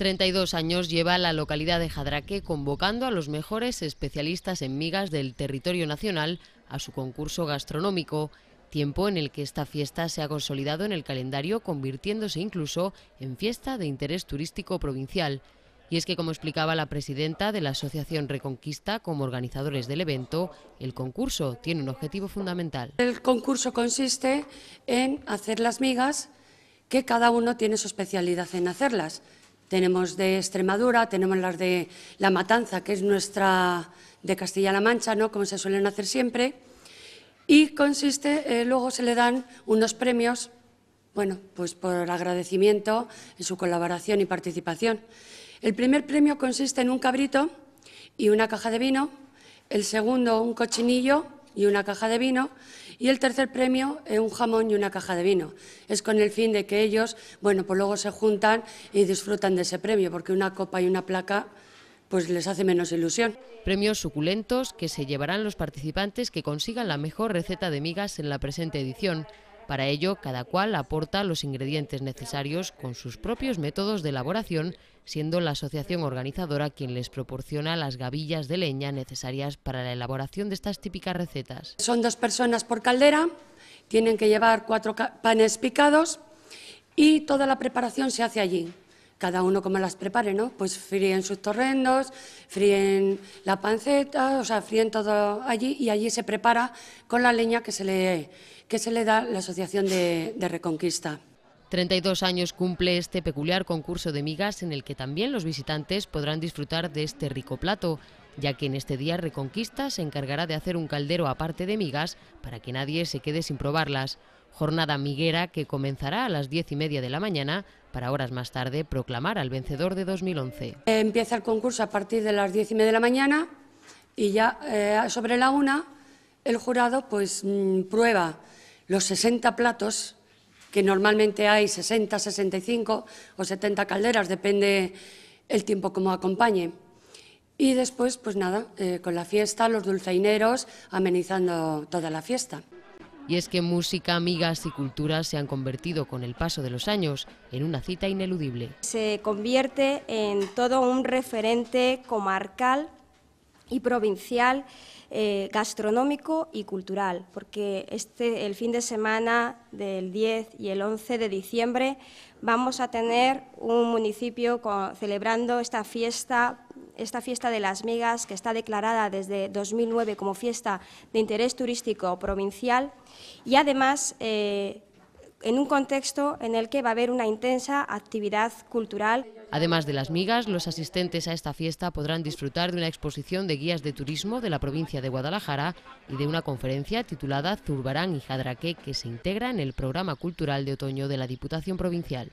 32 años lleva la localidad de Jadraque convocando a los mejores especialistas en migas del territorio nacional a su concurso gastronómico, tiempo en el que esta fiesta se ha consolidado en el calendario convirtiéndose incluso en fiesta de interés turístico provincial. Y es que, como explicaba la presidenta de la Asociación Reconquista como organizadores del evento, el concurso tiene un objetivo fundamental. El concurso consiste en hacer las migas que cada uno tiene su especialidad en hacerlas. Tenemos de Extremadura, tenemos las de La Matanza, que es nuestra de Castilla-La Mancha, ¿no? como se suelen hacer siempre. Y consiste, eh, luego se le dan unos premios, bueno, pues por agradecimiento en su colaboración y participación. El primer premio consiste en un cabrito y una caja de vino, el segundo un cochinillo y una caja de vino, y el tercer premio es eh, un jamón y una caja de vino. Es con el fin de que ellos, bueno, pues luego se juntan y disfrutan de ese premio, porque una copa y una placa pues les hace menos ilusión. Premios suculentos que se llevarán los participantes que consigan la mejor receta de migas en la presente edición. Para ello, cada cual aporta los ingredientes necesarios con sus propios métodos de elaboración, siendo la asociación organizadora quien les proporciona las gavillas de leña necesarias para la elaboración de estas típicas recetas. Son dos personas por caldera, tienen que llevar cuatro panes picados y toda la preparación se hace allí cada uno como las prepare, ¿no? Pues fríen sus torrendos, fríen la panceta, o sea, fríen todo allí y allí se prepara con la leña que se le, que se le da la Asociación de, de Reconquista. 32 años cumple este peculiar concurso de migas en el que también los visitantes podrán disfrutar de este rico plato, ya que en este día Reconquista se encargará de hacer un caldero aparte de migas para que nadie se quede sin probarlas. Jornada miguera que comenzará a las diez y media de la mañana para horas más tarde proclamar al vencedor de 2011. Empieza el concurso a partir de las diez y media de la mañana y ya eh, sobre la una el jurado pues mm, prueba los 60 platos que normalmente hay 60, 65 o 70 calderas, depende el tiempo como acompañe. Y después, pues nada, eh, con la fiesta, los dulceineros amenizando toda la fiesta. Y es que música, amigas y cultura se han convertido con el paso de los años en una cita ineludible. Se convierte en todo un referente comarcal y provincial eh, gastronómico y cultural, porque este, el fin de semana del 10 y el 11 de diciembre vamos a tener un municipio celebrando esta fiesta esta fiesta de las migas, que está declarada desde 2009 como fiesta de interés turístico provincial y además eh, en un contexto en el que va a haber una intensa actividad cultural. Además de las migas, los asistentes a esta fiesta podrán disfrutar de una exposición de guías de turismo de la provincia de Guadalajara y de una conferencia titulada Zurbarán y Jadraque que se integra en el programa cultural de otoño de la Diputación Provincial.